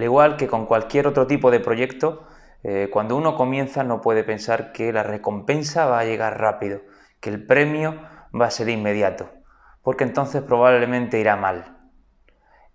Al igual que con cualquier otro tipo de proyecto, eh, cuando uno comienza no puede pensar que la recompensa va a llegar rápido, que el premio va a ser inmediato, porque entonces probablemente irá mal.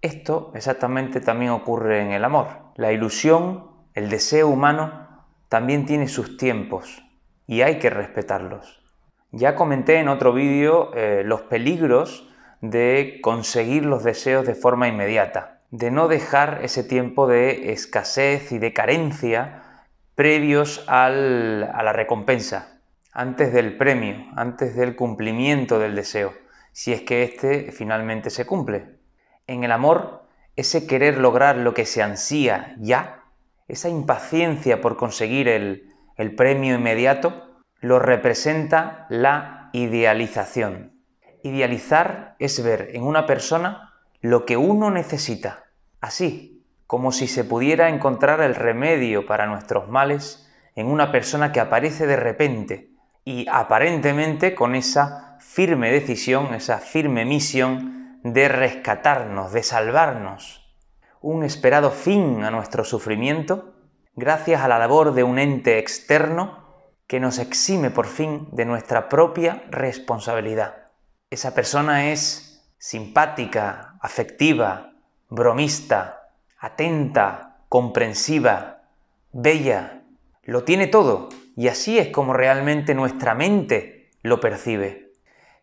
Esto exactamente también ocurre en el amor. La ilusión, el deseo humano, también tiene sus tiempos y hay que respetarlos. Ya comenté en otro vídeo eh, los peligros de conseguir los deseos de forma inmediata de no dejar ese tiempo de escasez y de carencia previos al, a la recompensa, antes del premio, antes del cumplimiento del deseo, si es que éste finalmente se cumple. En el amor, ese querer lograr lo que se ansía ya, esa impaciencia por conseguir el, el premio inmediato, lo representa la idealización. Idealizar es ver en una persona lo que uno necesita, así, como si se pudiera encontrar el remedio para nuestros males en una persona que aparece de repente y aparentemente con esa firme decisión, esa firme misión de rescatarnos, de salvarnos. Un esperado fin a nuestro sufrimiento gracias a la labor de un ente externo que nos exime por fin de nuestra propia responsabilidad. Esa persona es simpática, afectiva, bromista, atenta, comprensiva, bella. Lo tiene todo y así es como realmente nuestra mente lo percibe.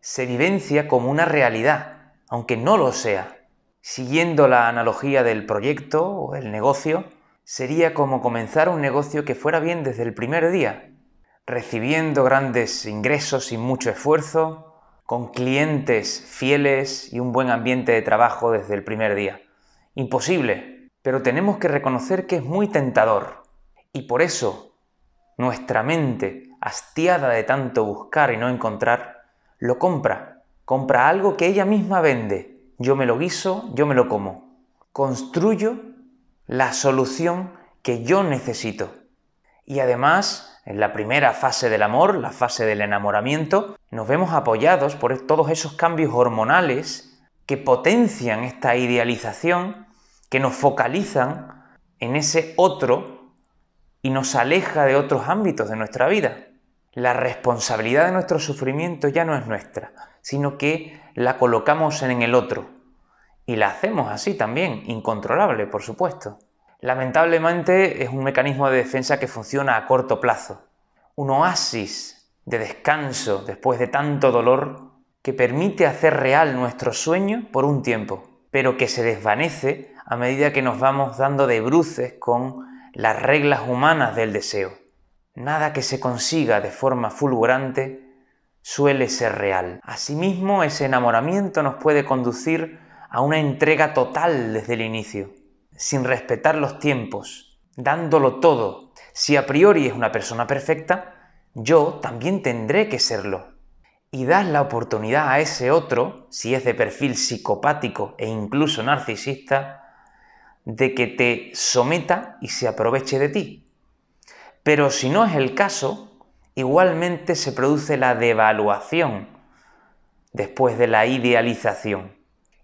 Se vivencia como una realidad, aunque no lo sea. Siguiendo la analogía del proyecto o el negocio, sería como comenzar un negocio que fuera bien desde el primer día, recibiendo grandes ingresos sin mucho esfuerzo, con clientes fieles y un buen ambiente de trabajo desde el primer día imposible, pero tenemos que reconocer que es muy tentador. Y por eso, nuestra mente, hastiada de tanto buscar y no encontrar, lo compra. Compra algo que ella misma vende. Yo me lo guiso, yo me lo como. Construyo la solución que yo necesito. Y además, en la primera fase del amor, la fase del enamoramiento, nos vemos apoyados por todos esos cambios hormonales que potencian esta idealización que nos focalizan en ese otro y nos aleja de otros ámbitos de nuestra vida. La responsabilidad de nuestro sufrimiento ya no es nuestra, sino que la colocamos en el otro. Y la hacemos así también, incontrolable, por supuesto. Lamentablemente es un mecanismo de defensa que funciona a corto plazo. Un oasis de descanso después de tanto dolor que permite hacer real nuestro sueño por un tiempo, pero que se desvanece a medida que nos vamos dando de bruces con las reglas humanas del deseo. Nada que se consiga de forma fulgurante suele ser real. Asimismo, ese enamoramiento nos puede conducir a una entrega total desde el inicio, sin respetar los tiempos, dándolo todo. Si a priori es una persona perfecta, yo también tendré que serlo. Y das la oportunidad a ese otro, si es de perfil psicopático e incluso narcisista, de que te someta y se aproveche de ti. Pero si no es el caso, igualmente se produce la devaluación después de la idealización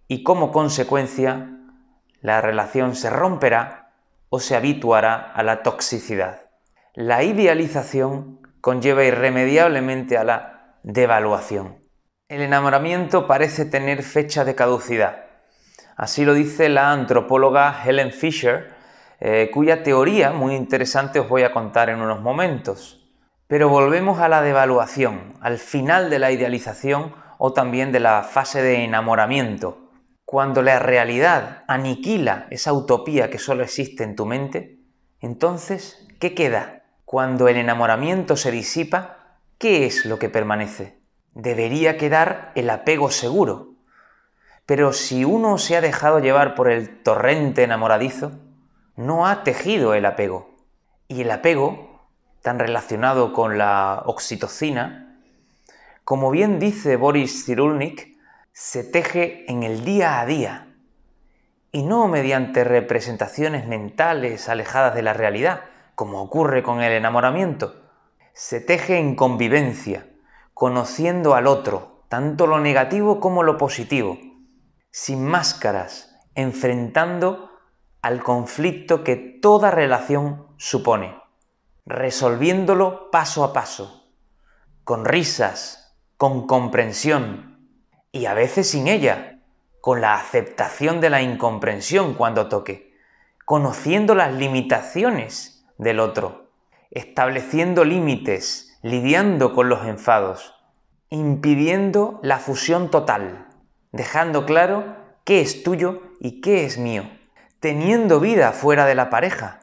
y como consecuencia la relación se romperá o se habituará a la toxicidad. La idealización conlleva irremediablemente a la devaluación. El enamoramiento parece tener fecha de caducidad Así lo dice la antropóloga Helen Fisher, eh, cuya teoría muy interesante os voy a contar en unos momentos. Pero volvemos a la devaluación, al final de la idealización o también de la fase de enamoramiento. Cuando la realidad aniquila esa utopía que solo existe en tu mente, entonces, ¿qué queda? Cuando el enamoramiento se disipa, ¿qué es lo que permanece? Debería quedar el apego seguro, pero si uno se ha dejado llevar por el torrente enamoradizo, no ha tejido el apego. Y el apego, tan relacionado con la oxitocina, como bien dice Boris Cyrulnik, se teje en el día a día y no mediante representaciones mentales alejadas de la realidad, como ocurre con el enamoramiento. Se teje en convivencia, conociendo al otro, tanto lo negativo como lo positivo, sin máscaras, enfrentando al conflicto que toda relación supone, resolviéndolo paso a paso, con risas, con comprensión y a veces sin ella, con la aceptación de la incomprensión cuando toque, conociendo las limitaciones del otro, estableciendo límites, lidiando con los enfados, impidiendo la fusión total dejando claro qué es tuyo y qué es mío, teniendo vida fuera de la pareja,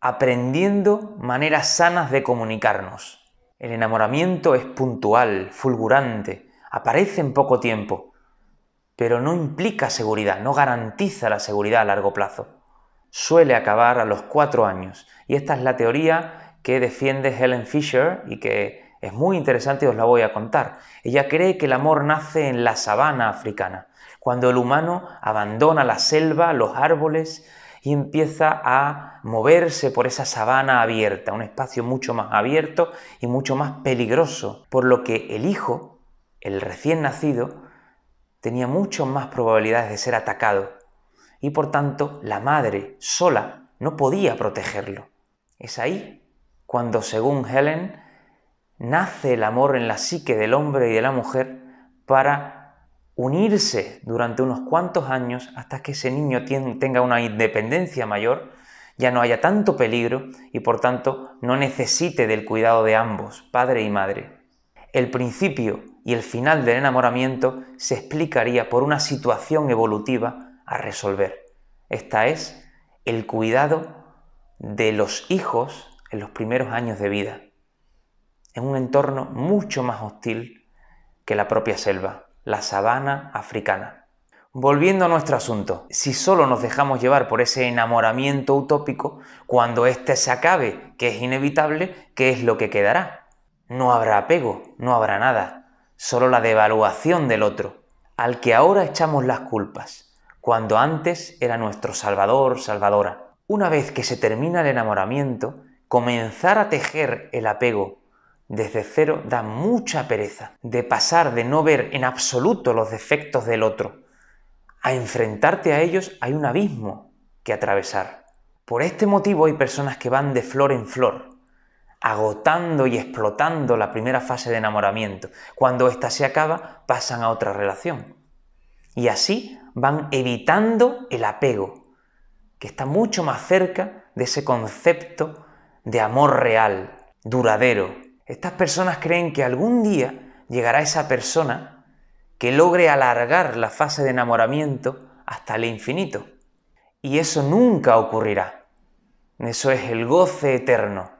aprendiendo maneras sanas de comunicarnos. El enamoramiento es puntual, fulgurante, aparece en poco tiempo, pero no implica seguridad, no garantiza la seguridad a largo plazo. Suele acabar a los cuatro años, y esta es la teoría que defiende Helen Fisher y que es muy interesante y os la voy a contar. Ella cree que el amor nace en la sabana africana, cuando el humano abandona la selva, los árboles y empieza a moverse por esa sabana abierta, un espacio mucho más abierto y mucho más peligroso, por lo que el hijo, el recién nacido, tenía muchas más probabilidades de ser atacado y por tanto la madre sola no podía protegerlo. Es ahí cuando, según Helen, nace el amor en la psique del hombre y de la mujer para unirse durante unos cuantos años hasta que ese niño tenga una independencia mayor, ya no haya tanto peligro y por tanto no necesite del cuidado de ambos, padre y madre. El principio y el final del enamoramiento se explicaría por una situación evolutiva a resolver. Esta es el cuidado de los hijos en los primeros años de vida en un entorno mucho más hostil que la propia selva, la sabana africana. Volviendo a nuestro asunto, si solo nos dejamos llevar por ese enamoramiento utópico, cuando éste se acabe, que es inevitable, ¿qué es lo que quedará? No habrá apego, no habrá nada, solo la devaluación del otro, al que ahora echamos las culpas, cuando antes era nuestro salvador, salvadora. Una vez que se termina el enamoramiento, comenzar a tejer el apego desde cero da mucha pereza de pasar de no ver en absoluto los defectos del otro a enfrentarte a ellos hay un abismo que atravesar. Por este motivo hay personas que van de flor en flor, agotando y explotando la primera fase de enamoramiento. Cuando ésta se acaba, pasan a otra relación. Y así van evitando el apego, que está mucho más cerca de ese concepto de amor real, duradero, estas personas creen que algún día llegará esa persona que logre alargar la fase de enamoramiento hasta el infinito. Y eso nunca ocurrirá. Eso es el goce eterno,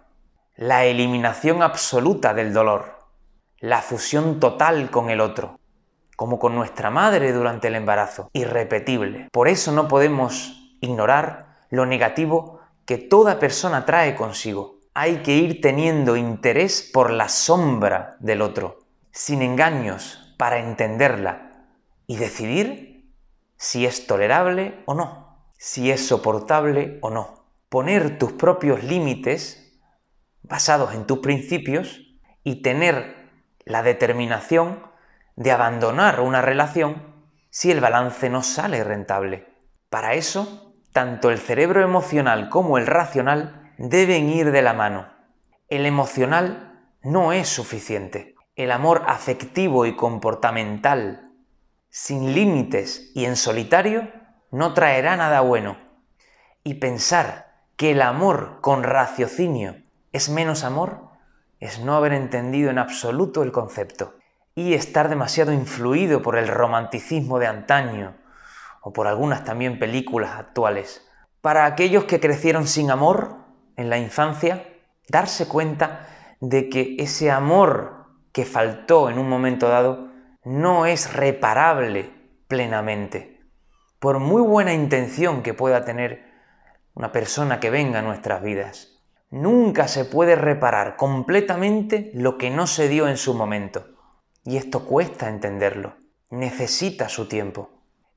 la eliminación absoluta del dolor, la fusión total con el otro, como con nuestra madre durante el embarazo, irrepetible. Por eso no podemos ignorar lo negativo que toda persona trae consigo hay que ir teniendo interés por la sombra del otro, sin engaños, para entenderla y decidir si es tolerable o no, si es soportable o no. Poner tus propios límites basados en tus principios y tener la determinación de abandonar una relación si el balance no sale rentable. Para eso, tanto el cerebro emocional como el racional deben ir de la mano. El emocional no es suficiente. El amor afectivo y comportamental, sin límites y en solitario, no traerá nada bueno. Y pensar que el amor con raciocinio es menos amor es no haber entendido en absoluto el concepto y estar demasiado influido por el romanticismo de antaño o por algunas también películas actuales. Para aquellos que crecieron sin amor, en la infancia, darse cuenta de que ese amor que faltó en un momento dado no es reparable plenamente. Por muy buena intención que pueda tener una persona que venga a nuestras vidas, nunca se puede reparar completamente lo que no se dio en su momento. Y esto cuesta entenderlo. Necesita su tiempo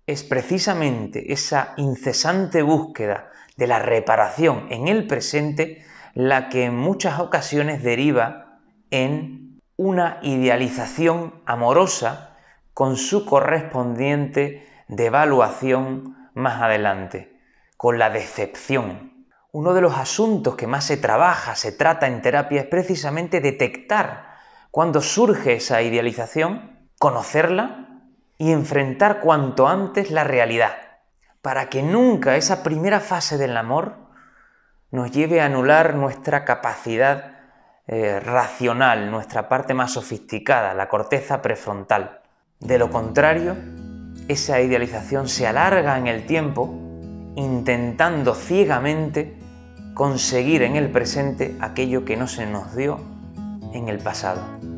es precisamente esa incesante búsqueda de la reparación en el presente la que en muchas ocasiones deriva en una idealización amorosa con su correspondiente devaluación más adelante, con la decepción. Uno de los asuntos que más se trabaja, se trata en terapia es precisamente detectar cuando surge esa idealización, conocerla y enfrentar cuanto antes la realidad, para que nunca esa primera fase del amor nos lleve a anular nuestra capacidad eh, racional, nuestra parte más sofisticada, la corteza prefrontal. De lo contrario, esa idealización se alarga en el tiempo, intentando ciegamente conseguir en el presente aquello que no se nos dio en el pasado.